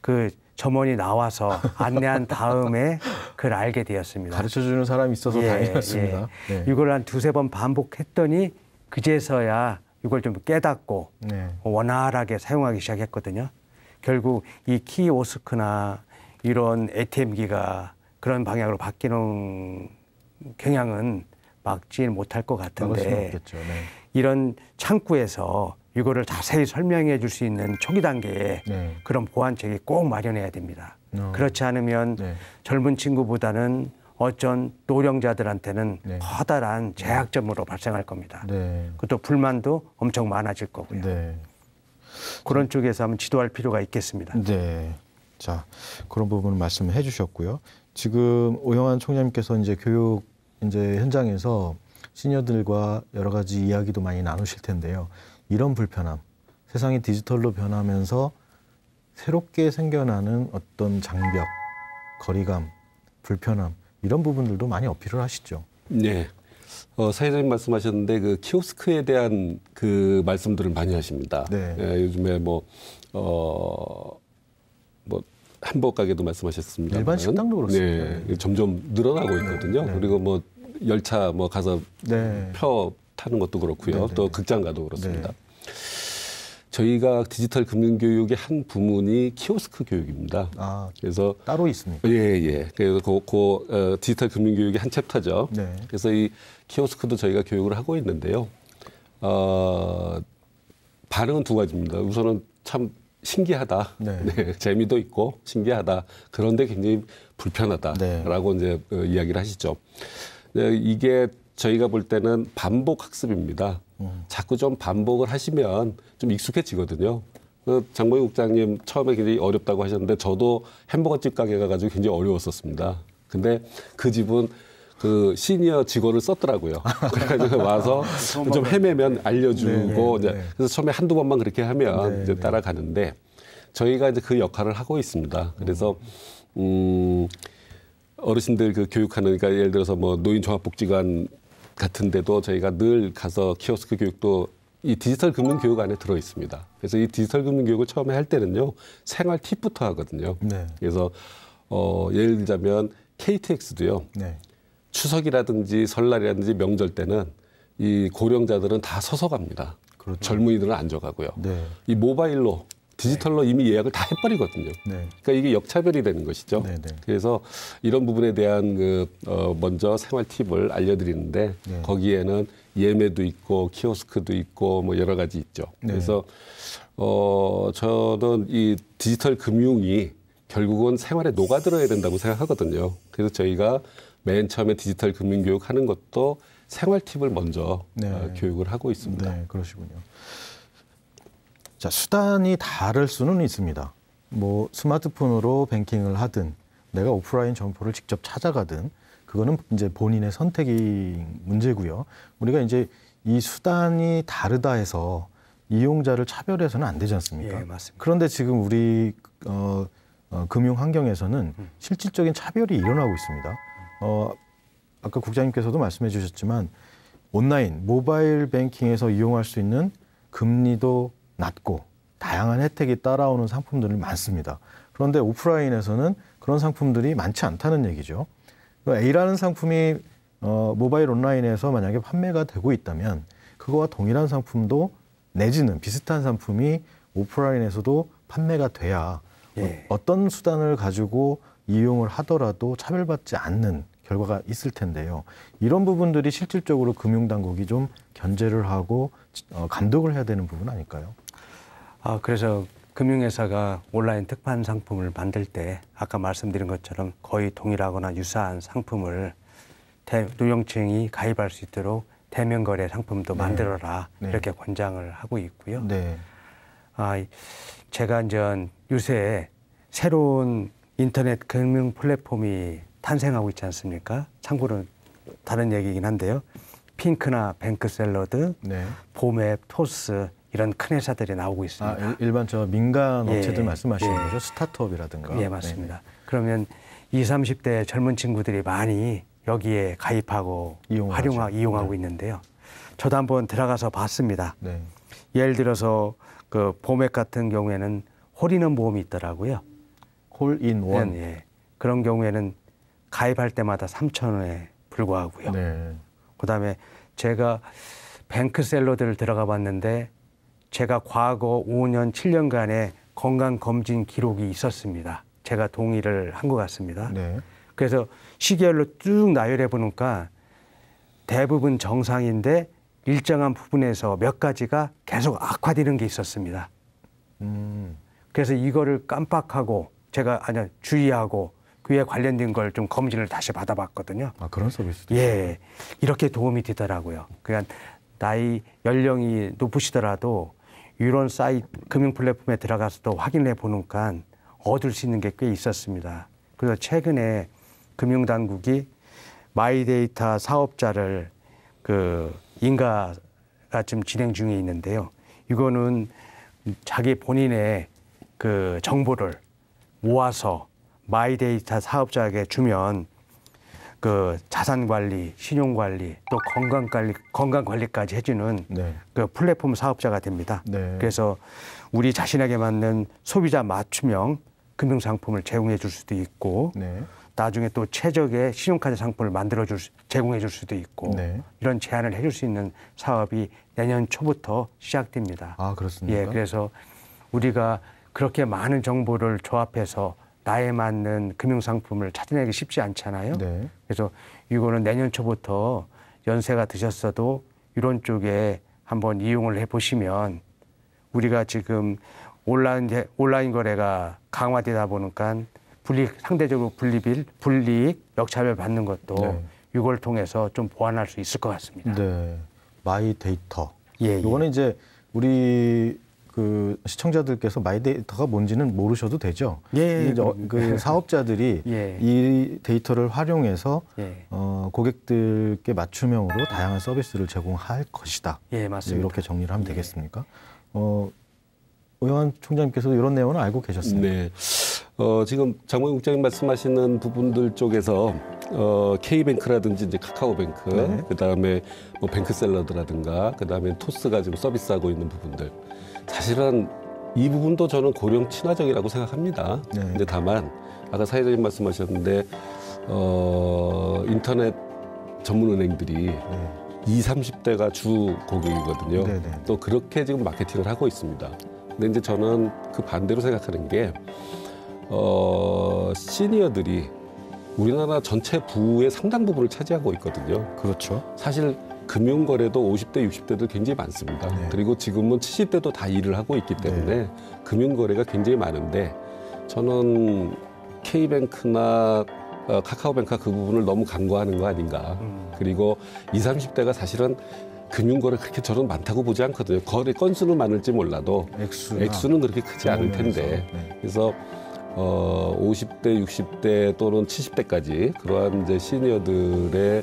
그 점원이 나와서 <laughs> 안내한 다음에 그걸 알게 되었습니다. 가르쳐 주는 사람이 있어서 예, 다녔습니다. 예. 네. 이걸 한 두세 번 반복했더니 그제서야 이걸 좀 깨닫고 네. 원활하게 사용하기 시작했거든요. 결국 이 키오스크나 이런 ATM기가 그런 방향으로 바뀌는 경향은 막지 못할 것 같은데 네. 이런 창구에서 이거를 자세히 설명해 줄 수 있는 초기 단계에 네. 그런 보완책이 꼭 마련해야 됩니다. 어. 그렇지 않으면 네. 젊은 친구보다는 어쩐 노령자들한테는 네. 커다란 제약점으로 발생할 겁니다. 네. 그것도 불만도 엄청 많아질 거고요. 네. 그런 쪽에서 한번 지도할 필요가 있겠습니다. 네. 자, 그런 부분을 말씀해 주셨고요. 지금 오영환 총장님께서 이제 교육 이제 현장에서 시녀들과 여러 가지 이야기도 많이 나누실 텐데요. 이런 불편함. 세상이 디지털로 변하면서 새롭게 생겨나는 어떤 장벽, 거리감, 불편함 이런 부분들도 많이 어필을 하시죠. 네. 어, 사회자님 말씀하셨는데 그 키오스크에 대한 그 말씀들을 많이 하십니다. 네. 예, 요즘에 뭐 어, 뭐 한복 가게도 말씀하셨습니다. 일반 식당도 그렇습니다. 네, 점점 늘어나고 있거든요. 네. 그리고 뭐 열차 뭐 가서 네. 펴 타는 것도 그렇고요. 네네. 또 극장 가도 그렇습니다. 네. 저희가 디지털 금융 교육의 한 부문이 키오스크 교육입니다. 아, 그래서 따로 있습니까? 예, 예. 그래서 그, 그 어, 디지털 금융 교육의 한 챕터죠. 네. 그래서 이 키오스크도 저희가 교육을 하고 있는데요. 어, 반응은 두 가지입니다. 우선은 참 신기하다. 네. <laughs> 네. 재미도 있고 신기하다. 그런데 굉장히 불편하다라고 네. 이제 어, 이야기를 하시죠. 네, 이게 저희가 볼 때는 반복 학습입니다. 음. 자꾸 좀 반복을 하시면 좀 익숙해지거든요. 그 장보희 국장님 처음에 굉장히 어렵다고 하셨는데 저도 햄버거집 가게 가가지고 굉장히 어려웠었습니다. 근데 그 집은 그 시니어 직원을 썼더라고요. 아. <laughs> 그래가지고 와서 <laughs> 좀 헤매면 네. 알려주고 네, 네, 네. 그래서 처음에 한두 번만 그렇게 하면 네, 이제 네. 따라가는데 저희가 이제 그 역할을 하고 있습니다. 그래서 음, 음 어르신들 그 교육하는 그러니까 예를 들어서 뭐 노인 종합복지관 같은데도 저희가 늘 가서 키오스크 교육도 이 디지털 금융 교육 안에 들어 있습니다. 그래서 이 디지털 금융 교육을 처음에 할 때는요 생활 팁부터 하거든요. 네. 그래서 어, 예를 들자면 KTX도요 네. 추석이라든지 설날이라든지 명절 때는 이 고령자들은 다 서서 갑니다. 그렇죠. 젊은이들은 앉아가고요. 네. 이 모바일로 디지털로 네. 이미 예약을 다 해버리거든요. 네. 그러니까 이게 역차별이 되는 것이죠. 네, 그래서 이런 부분에 대한 그 어, 먼저 생활 팁을 알려드리는데 거기에는 예매도 있고 키오스크도 있고 뭐 여러 가지 있죠. 그래서 어, 저는 이 디지털 금융이 결국은 생활에 녹아들어야 된다고 생각하거든요. 그래서 저희가 맨 처음에 디지털 금융 교육하는 것도 생활 팁을 먼저 네. 어, 교육을 하고 있습니다. 네, 그러시군요. 자, 수단이 다를 수는 있습니다. 뭐 스마트폰으로 뱅킹을 하든 내가 오프라인 점포를 직접 찾아가든 그거는 이제 본인의 선택이 문제고요. 우리가 이제 이 수단이 다르다 해서 이용자를 차별해서는 안 되지 않습니까? 예, 맞습니다. 그런데 지금 우리 어, 어, 금융 환경에서는 음. 실질적인 차별이 일어나고 있습니다. 어, 아까 국장님께서도 말씀해 주셨지만 온라인 모바일 뱅킹에서 이용할 수 있는 금리도 낮고 다양한 혜택이 따라오는 상품들이 많습니다. 그런데 오프라인에서는 그런 상품들이 많지 않다는 얘기죠. A라는 상품이 어, 모바일 온라인에서 만약에 판매가 되고 있다면 그거와 동일한 상품도 내지는 비슷한 상품이 오프라인에서도 판매가 돼야 예. 어떤 수단을 가지고 이용을 하더라도 차별받지 않는 결과가 있을 텐데요. 이런 부분들이 실질적으로 금융당국이 좀 견제를 하고 어, 감독을 해야 되는 부분 아닐까요? 아, 그래서 금융회사가 온라인 특판 상품을 만들 때 아까 말씀드린 것처럼 거의 동일하거나 유사한 상품을 대, 노명층이 가입할 수 있도록 대면 거래 상품도 네. 만들어라 네. 이렇게 권장을 하고 있고요. 네. 아, 제가 이제 요새 새로운 인터넷 금융 플랫폼이 탄생하고 있지 않습니까? 참고로 다른 얘기긴 한데요. 핑크나 뱅크샐러드, 네. 봄앱, 토스 이런 큰 회사들이 나오고 있습니다. 아, 일반 저 민간 예, 업체들 예, 말씀하시는 예. 거죠? 스타트업이라든가. 예, 네. 맞습니다. 네. 그러면 20, 30대 젊은 친구들이 많이 여기에 가입하고 활용하 이용하고 네. 있는데요. 저도 한번 들어가서 봤습니다. 네. 예를 들어서 그 보맥 같은 경우에는 홀인원 보험이 있더라고요. 홀인원. 네, 예. 그런 경우에는 가입할 때마다 3천 원에 불과하고요. 네. 그다음에 제가 뱅크셀러들을 들어가 봤는데 제가 과거 5년, 7년간의 건강검진 기록이 있었습니다. 제가 동의를 한 것 같습니다. 네. 그래서 시계열로 쭉 나열해 보니까 대부분 정상인데 일정한 부분에서 몇 가지가 계속 악화되는 게 있었습니다. 음. 그래서 이거를 깜빡하고 제가 아니 주의하고 그에 관련된 걸 좀 검진을 다시 받아봤거든요. 아 그런 서비스도 예, 있어요. 이렇게 도움이 되더라고요. 그러 그러니까 나이 연령이 높으시더라도 이런 사이트 금융 플랫폼에 들어가서도 확인해 보는까 얻을 수 있는 게 꽤 있었습니다. 그래서 최근에 금융당국이 마이데이터 사업자를 그 인가가 지금 진행 중에 있는데요. 이거는 자기 본인의 그 정보를 모아서 마이데이터 사업자에게 주면 그 자산 관리, 신용 관리, 또 건강 관리, 건강 관리까지 해주는 네. 그 플랫폼 사업자가 됩니다. 네. 그래서 우리 자신에게 맞는 소비자 맞춤형 금융 상품을 제공해 줄 수도 있고, 네. 나중에 또 최적의 신용카드 상품을 만들어 줄 제공해 줄 수도 있고 네. 이런 제안을 해 줄 수 있는 사업이 내년 초부터 시작됩니다. 아 그렇습니까? 예, 그래서 우리가 그렇게 많은 정보를 조합해서 나에 맞는 금융 상품을 찾아내기 쉽지 않잖아요. 네. 그래서 이거는 내년 초부터 연세가 드셨어도 이런 쪽에 한번 이용을 해 보시면 우리가 지금 온라인 온라인 거래가 강화되다 보니까 불리 상대적으로 분리빌 i l 불리익 역차별 받는 것도 네. 이걸 통해서 좀 보완할 수 있을 것 같습니다. 네. 마이 데이터. 예, 예. 이거는 예. 이제 우리 그 시청자들께서 마이데이터가 뭔지는 모르셔도 되죠. 예. 어, 그 예. 사업자들이 <laughs> 예. 이 데이터를 활용해서 예. 어, 고객들께 맞춤형으로 다양한 서비스를 제공할 것이다. 예, 맞습니다. 이렇게 정리를 하면 예. 되겠습니까? 어, 의원 총장님께서 이런 내용을 알고 계셨습니까? 네. 어, 지금 장모 국장님 말씀하시는 부분들 쪽에서 어, K뱅크라든지 이제 카카오뱅크, 네. 그다음에 뭐 뱅크샐러드라든가, 그다음에 토스가 지금 서비스하고 있는 부분들. 사실은 이 부분도 저는 고령 친화적이라고 생각합니다. 네. 근데 다만 아까 사회적인 말씀하셨는데 어, 인터넷 전문 은행들이 네. 20, 30대가 주 고객이거든요. 네, 네, 네. 또 그렇게 지금 마케팅을 하고 있습니다. 근데 이제 저는 그 반대로 생각하는 게 어, 시니어들이 우리나라 전체 부의 상당 부분을 차지하고 있거든요. 그렇죠. 사실 금융 거래도 50대, 60대들 굉장히 많습니다. 네. 그리고 지금은 70대도 다 일을 하고 있기 네. 때문에 네. 금융 거래가 굉장히 많은데 저는 K뱅크나 어, 카카오뱅크 그 부분을 너무 간과하는 거 아닌가. 음. 그리고 20, 30대가 사실은 금융거래 그렇게 저는 많다고 보지 않거든요. 거래 건수는 많을지 몰라도 액수나. 액수는 그렇게 크지 않을 텐데. 네. 그래서 어 50대, 60대 또는 70대까지 그러한 이제 시니어들의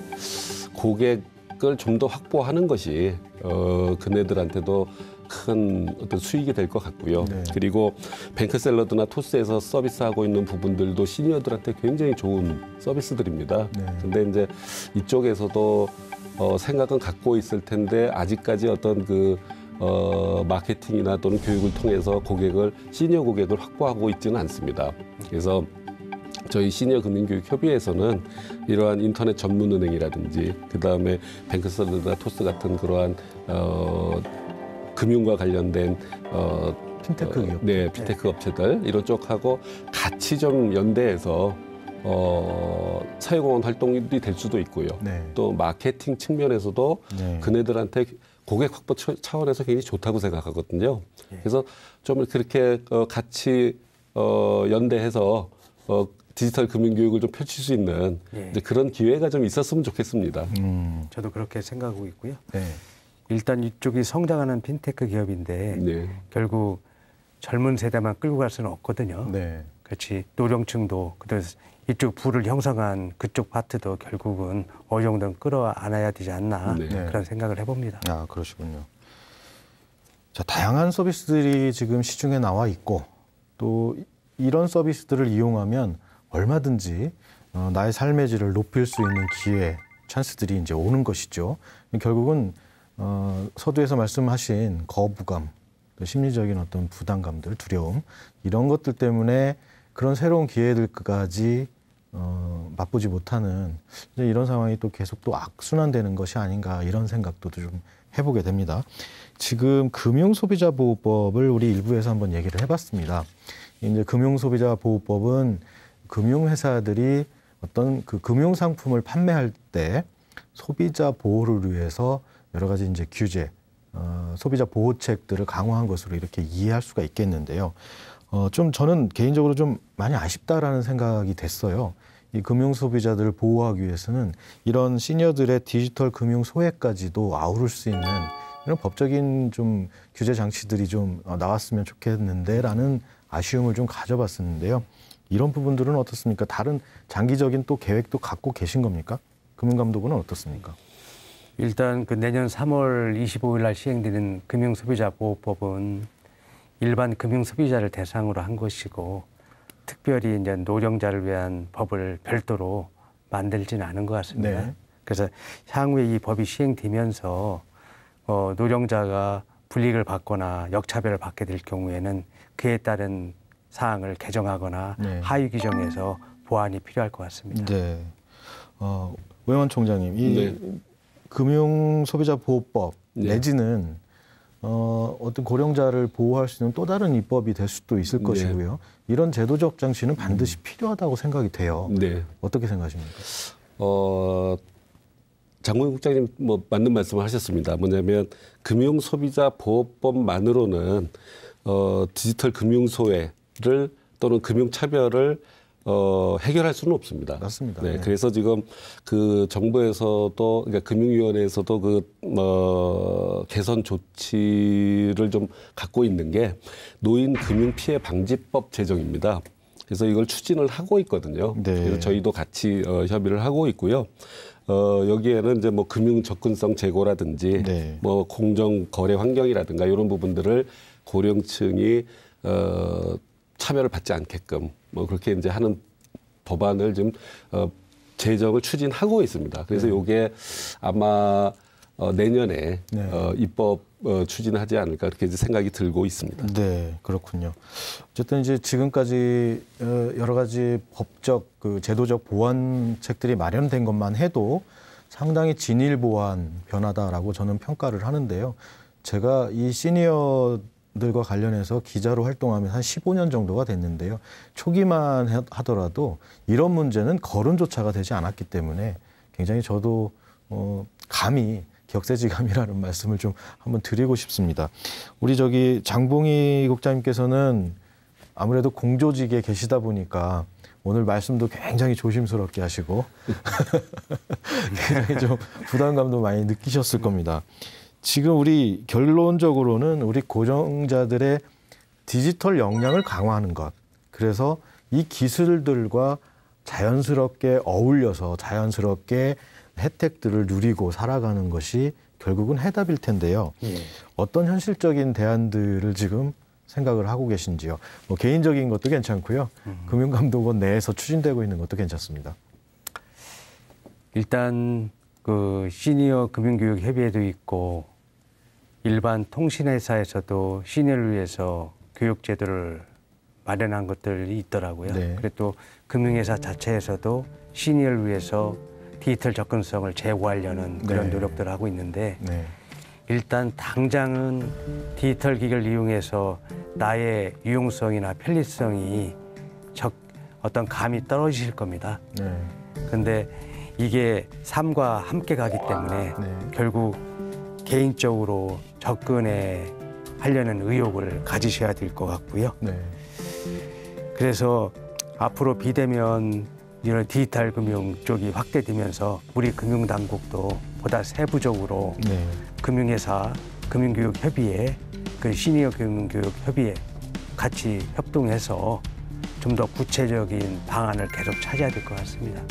고객 그걸 좀 더 확보하는 것이 어, 그네들한테도 큰 어떤 수익이 될 것 같고요. 네. 그리고 뱅크 샐러드나 토스에서 서비스하고 있는 부분들도 시니어들한테 굉장히 좋은 서비스들입니다. 네. 근데 이제 이쪽에서도 어, 생각은 갖고 있을 텐데 아직까지 어떤 그 어, 마케팅이나 또는 교육을 통해서 고객을 시니어 고객을 확보하고 있지는 않습니다. 그래서 저희 시니어 금융교육협의회에서는 이러한 인터넷 전문은행이라든지 그 다음에 뱅크스터드나 토스 같은 그러한 어, 금융과 관련된 어, 핀테크 어, 기업, 어, 네 핀테크 네. 업체들 이런 쪽하고 같이 좀 연대해서 어, 사회공헌 활동이 될 수도 있고요. 네. 또 마케팅 측면에서도 네. 그네들한테 고객 확보 차원에서 굉장히 좋다고 생각하거든요. 예. 그래서 좀 그렇게 어, 같이 어, 연대해서 어, 디지털 금융 교육을 좀 펼칠 수 있는 예. 그런 기회가 좀 있었으면 좋겠습니다. 음. 저도 그렇게 생각하고 있고요. 네. 일단 이쪽이 성장하는 핀테크 기업인데 네. 결국 젊은 세대만 끌고 갈 수는 없거든요. 네. 그렇지 노령층도 그래서 이쪽 부를 형성한 그쪽 파트도 결국은 어느 정도는 끌어안아야 되지 않나 네. 네. 그런 생각을 해봅니다. 아 그러시군요. 자 다양한 서비스들이 지금 시중에 나와 있고 또 이런 서비스들을 이용하면 얼마든지 어, 나의 삶의 질을 높일 수 있는 기회, 찬스들이 이제 오는 것이죠. 결국은 어, 서두에서 말씀하신 거부감, 심리적인 어떤 부담감들, 두려움 이런 것들 때문에 그런 새로운 기회들까지 어, 맛보지 못하는 이런 상황이 또 계속 또 악순환되는 것이 아닌가 이런 생각도 좀 해보게 됩니다. 지금 금융소비자보호법을 우리 일부에서 한번 얘기를 해봤습니다. 이제 금융소비자보호법은 금융회사들이 어떤 그 금융 상품을 판매할 때 소비자 보호를 위해서 여러 가지 이제 규제, 어, 소비자 보호책들을 강화한 것으로 이렇게 이해할 수가 있겠는데요. 어, 좀 저는 개인적으로 좀 많이 아쉽다라는 생각이 됐어요. 이 금융 소비자들을 보호하기 위해서는 이런 시니어들의 디지털 금융 소외까지도 아우를 수 있는 이런 법적인 좀 규제 장치들이 좀 어, 나왔으면 좋겠는데라는 아쉬움을 좀 가져봤었는데요. 이런 부분들은 어떻습니까? 다른 장기적인 또 계획도 갖고 계신 겁니까? 금융감독은 어떻습니까? 일단 그 내년 3월 25일 날 시행되는 금융소비자보호법은 일반 금융소비자를 대상으로 한 것이고 특별히 이제 노령자를 위한 법을 별도로 만들지는 않은 것 같습니다. 네. 그래서 향후에 이 법이 시행되면서 어, 노령자가 불이익을 받거나 역차별을 받게 될 경우에는 그에 따른 사항을 개정하거나 네. 하위 규정에서 보완이 필요할 것 같습니다. 네. 어, 외원 총장님, 이 네. 금융 소비자 보호법 네. 내지는 어, 어떤 고령자를 보호할 수 있는 또 다른 입법이 될 수도 있을 네. 것이고요. 이런 제도적 장치는 반드시 음. 필요하다고 생각이 돼요. 네. 어떻게 생각하십니까? 어, 장관 국장님 뭐 맞는 말씀을 하셨습니다. 뭐냐면 금융 소비자 보호법만으로는 어, 디지털 금융 소외 차별을 또는 금융 차별을 어, 해결할 수는 없습니다. 맞습니다. 네, 네. 그래서 지금 그 정부에서도 그러니까 금융위원회에서도 그 어, 개선 조치를 좀 갖고 있는 게 노인 금융 피해 방지법 제정입니다. 그래서 이걸 추진을 하고 있거든요. 네. 그래서 저희도 같이 어, 협의를 하고 있고요. 어, 여기에는 이제 뭐 금융 접근성 제고라든지 네. 뭐 공정 거래 환경이라든가 이런 부분들을 고령층이 어, 참여를 받지 않게끔 뭐 그렇게 이제 하는 법안을 지금 어, 제정을 추진하고 있습니다. 그래서 네. 요게 아마 어, 내년에 네. 어, 입법 어, 추진하지 않을까 그렇게 이제 생각이 들고 있습니다. 네, 그렇군요. 어쨌든 이제 지금까지 어, 여러 가지 법적 그 제도적 보완책들이 마련된 것만 해도 상당히 진일 보완 변화다라고 저는 평가를 하는데요. 제가 이 시니어 들과 관련해서 기자로 활동하면 한 15년 정도가 됐는데요. 초기만 하더라도 이런 문제는 거론조차가 되지 않았기 때문에 굉장히 저도 어, 감히 격세지감이라는 <laughs> 말씀을 좀 한번 드리고 싶습니다. 우리 저기 장봉희 국장님께서는 아무래도 공조직에 계시다 보니까 오늘 말씀도 굉장히 조심스럽게 하시고 <laughs> 굉장히 좀 부담감도 많이 느끼셨을 겁니다. 지금 우리 결론적으로는 우리 고정자들의 디지털 역량을 강화하는 것. 그래서 이 기술들과 자연스럽게 어울려서 자연스럽게 혜택들을 누리고 살아가는 것이 결국은 해답일 텐데요. 예. 어떤 현실적인 대안들을 지금 생각을 하고 계신지요. 뭐 개인적인 것도 괜찮고요. 음. 금융감독원 내에서 추진되고 있는 것도 괜찮습니다. 일단 그 시니어 금융교육 협의회도 있고 일반 통신회사에서도 신니어를 위해서 교육 제도를 마련한 것들이 있더라고요. 네. 그리고 또 금융회사 자체에서도 시니어 위해서 디지털 접근성을 제고하려는 네. 그런 네. 노력들을 하고 있는데 네. 일단 당장은 디지털 기기를 이용해서 나의 유용성이나 편리성이 적 어떤 감이 떨어지실 겁니다. 네. 근데 이게 삶과 함께 가기 때문에 네. 결국 개인적으로 접근해 하려는 의욕을 가지셔야 될 것 같고요. 네. 그래서 앞으로 비대면 이런 디지털 금융 쪽이 확대되면서 우리 금융 당국도 보다 세부적으로 네. 금융회사 금융교육 협의회 그 시니어 금융교육 협의회 같이 협동해서 좀 더 구체적인 방안을 계속 찾아야 될 것 같습니다.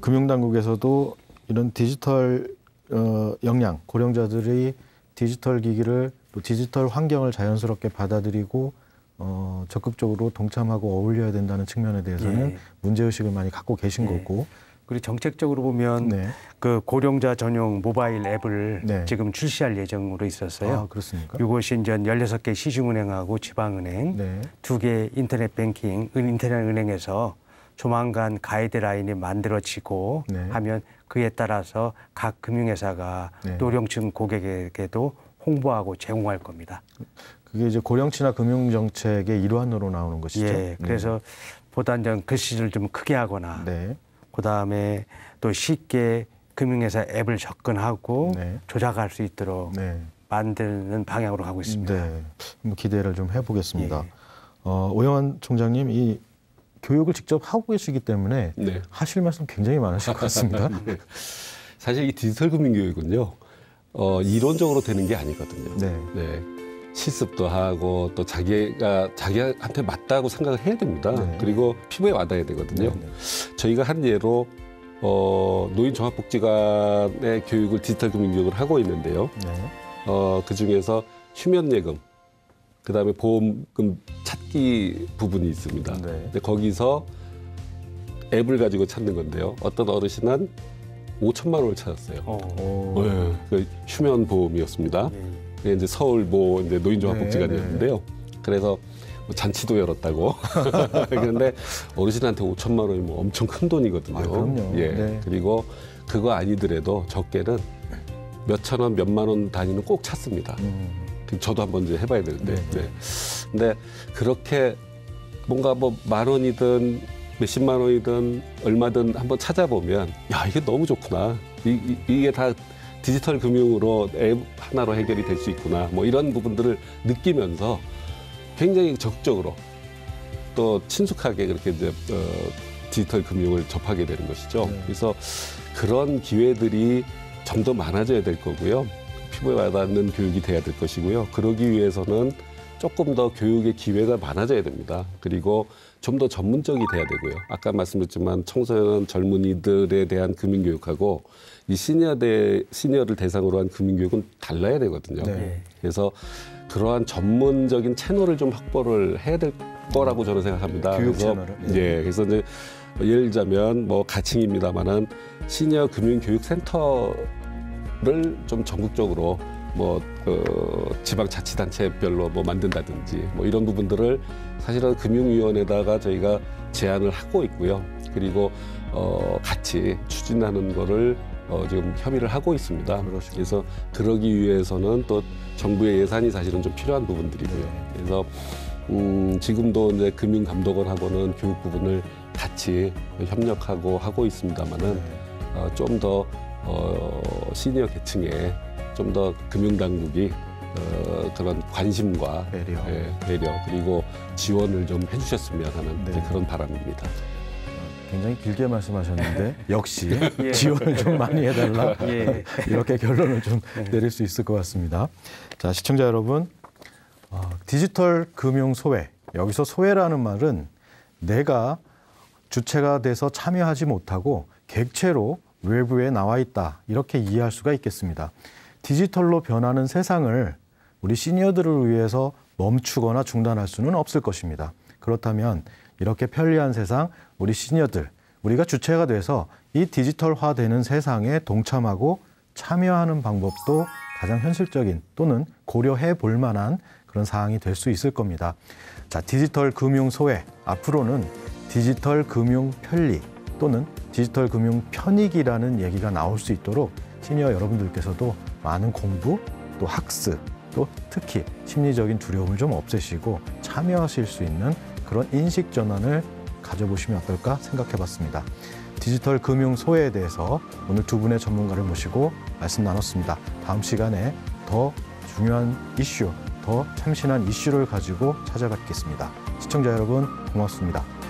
금융당국에서도 이런 디지털 어, 역량, 고령자들이 디지털 기기를 또 디지털 환경을 자연스럽게 받아들이고 어, 적극적으로 동참하고 어울려야 된다는 측면에 대해서는 예. 문제의식을 많이 갖고 계신 예. 거고. 그리고 정책적으로 보면 네. 그 고령자 전용 모바일 앱을 네. 지금 출시할 예정으로 있었어요. 아, 그렇습니까? 이것이 이제 16개 시중은행하고 지방은행, 네. 2개 인터넷 뱅킹, 인터넷 은행에서 조만간 가이드라인이 만들어지고 네. 하면 그에 따라서 각 금융회사가 네. 노령층 고객에게도 홍보하고 제공할 겁니다. 그게 이제 고령치나 금융정책의 일환으로 나오는 것이죠. 예, 네. 그래서 보다 이 글씨를 좀 크게 하거나 네. 그다음에 또 쉽게 금융회사 앱을 접근하고 네. 조작할 수 있도록 네. 만드는 방향으로 가고 있습니다. 네. 기대를 좀 해보겠습니다. 예. 어, 오영환 총장님, 이 교육을 직접 하고 계시기 때문에 네. 하실 말씀 굉장히 많으실 것 같습니다. <laughs> 네. 사실 이 디지털 금융 교육은요, 어, 이론적으로 되는 게 아니거든요. 네. 네. 실습도 하고 또 자기가 자기한테 맞다고 생각을 해야 됩니다. 네. 그리고 피부에 와닿아야 되거든요. 네, 저희가 한 예로 어, 노인 종합복지관의 교육을 디지털 금융 교육을 하고 있는데요. 어, 그 중에서 휴면 예금 그다음에 보험금 찾기 부분이 있습니다. 네. 근데 거기서 앱을 가지고 찾는 건데요. 어떤 어르신 은 5천만 원을 찾았어요. 어. 네. 그 휴면 보험이었습니다. 네. 그게 이제 서울 뭐 이제 노인종합복지관이었는데요. 네, 네, 네. 그래서 뭐 잔치도 열었다고. <laughs> 그런데 어르신한테 5천만 원이 뭐 엄청 큰 돈이거든요. 아, 그럼요. 예. 네. 그리고 그거 아니더라도 적게는 몇천 원, 몇만 원 단위는 꼭 찾습니다. 음. 저도 한번 이제 해봐야 되는데. 네. 네. 네. 근데 그렇게 뭔가 뭐 만 원이든 몇십만 원이든 얼마든 한번 찾아보면 야 이게 너무 좋구나. 이, 이 게다 디지털 금융으로 앱 하나로 해결이 될 수 있구나. 뭐 이런 부분들을 느끼면서 굉장히 적극적으로 또 친숙하게 그렇게 이제 어, 디지털 금융을 접하게 되는 것이죠. 네. 그래서 그런 기회들이 점점 많아져야 될 거고요. 힘을 받는 교육이 돼야 될 것이고요. 그러기 위해서는 조금 더 교육의 기회가 많아져야 됩니다. 그리고 좀 더 전문적이 돼야 되고요. 아까 말씀드렸지만 청소년 젊은이들에 대한 금융교육하고 이 시니어대 시니어를 대상으로 한 금융교육은 달라야 되거든요. 네. 그래서 그러한 전문적인 채널을 좀 확보를 해야 될 거라고 저는 생각합니다. 교육 그래서, 채널을. 네. 예. 그래서 이제 예를 들자면 뭐 가칭입니다만은 시니어 금융교육센터 를좀 전국적으로 뭐 그 지방자치단체별로 뭐 만든다든지 뭐 이런 부분들을 사실은 금융위원회에다가 저희가 제안을 하고 있고요. 그리고 어 같이 추진하는 거를 어 지금 협의를 하고 있습니다. 그러시군요. 그래서 그러기 위해서는 또 정부의 예산이 사실은 좀 필요한 부분들이고요. 네. 그래서 음 지금도 이제 금융감독원하고는 교육 부분을 같이 협력하고 하고 있습니다만은 네. 어, 좀더 어, 시니어 계층에 좀 더 금융당국이 어, 그런 관심과 배려. 예, 배려 그리고 지원을 좀 해주셨으면 하는 네. 그런 바람입니다. 굉장히 길게 말씀하셨는데 <laughs> 역시 예. <laughs> 지원을 좀 많이 해달라 <laughs> 예. 이렇게 결론을 좀 네. 내릴 수 있을 것 같습니다. 자 시청자 여러분 어, 디지털 금융 소외 여기서 소외라는 말은 내가 주체가 돼서 참여하지 못하고 객체로 외부에 나와 있다. 이렇게 이해할 수가 있겠습니다. 디지털로 변하는 세상을 우리 시니어들을 위해서 멈추거나 중단할 수는 없을 것입니다. 그렇다면 이렇게 편리한 세상, 우리 시니어들, 우리가 주체가 돼서 이 디지털화되는 세상에 동참하고 참여하는 방법도 가장 현실적인 또는 고려해 볼 만한 그런 사항이 될 수 있을 겁니다. 자, 디지털 금융 소외. 앞으로는 디지털 금융 편리, 또는 디지털 금융 편익이라는 얘기가 나올 수 있도록 시니어 여러분들께서도 많은 공부 또 학습 또 특히 심리적인 두려움을 좀 없애시고 참여하실 수 있는 그런 인식 전환을 가져보시면 어떨까 생각해 봤습니다. 디지털 금융 소외에 대해서 오늘 두 분의 전문가를 모시고 말씀 나눴습니다. 다음 시간에 더 중요한 이슈, 더 참신한 이슈를 가지고 찾아뵙겠습니다. 시청자 여러분 고맙습니다.